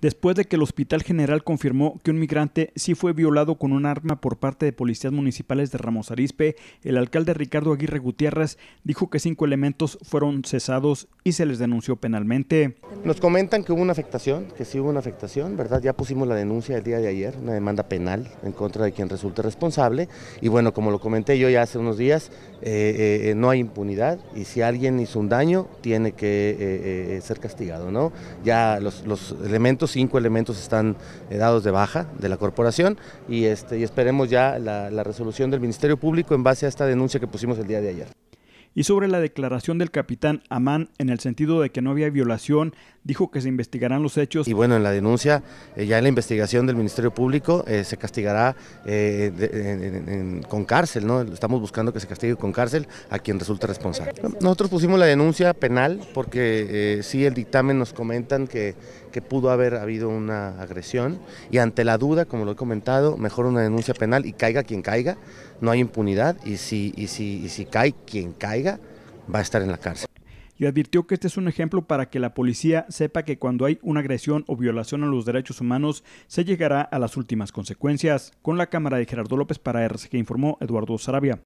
después de que el Hospital General confirmó que un migrante sí fue violado con un arma por parte de policías municipales de Ramos Arizpe, el alcalde Ricardo Aguirre Gutiérrez dijo que cinco elementos fueron cesados y se les denunció penalmente. Nos comentan que hubo una afectación, que sí hubo una afectación, ¿verdad? Ya pusimos la denuncia el día de ayer, una demanda penal en contra de quien resulte responsable. Y bueno, como lo comenté yo ya hace unos días, eh, eh, eh, no hay impunidad y si alguien hizo un daño, tiene que ser castigado, ¿no? Ya los elementos cinco elementos están eh, dados de baja de la corporación y, este, y esperemos ya la resolución del Ministerio Público en base a esta denuncia que pusimos el día de ayer y sobre la declaración del capitán Amán en el sentido de que no había violación, dijo que se investigarán los hechos. Y bueno, en la denuncia, eh, ya en la investigación del Ministerio Público, eh, se castigará eh, con cárcel, ¿no? Estamos buscando que se castigue con cárcel a quien resulte responsable. Nosotros pusimos la denuncia penal porque sí el dictamen nos comentan que, que pudo haber habido una agresión y ante la duda, como lo he comentado, mejor una denuncia penal y caiga quien caiga no hay impunidad y si, y si cae quien caiga, va a estar en la cárcel. Y advirtió que este es un ejemplo para que la policía sepa que cuando hay una agresión o violación a los derechos humanos se llegará a las últimas consecuencias. Con la cámara de Gerardo López para que informó Eduardo Sarabia.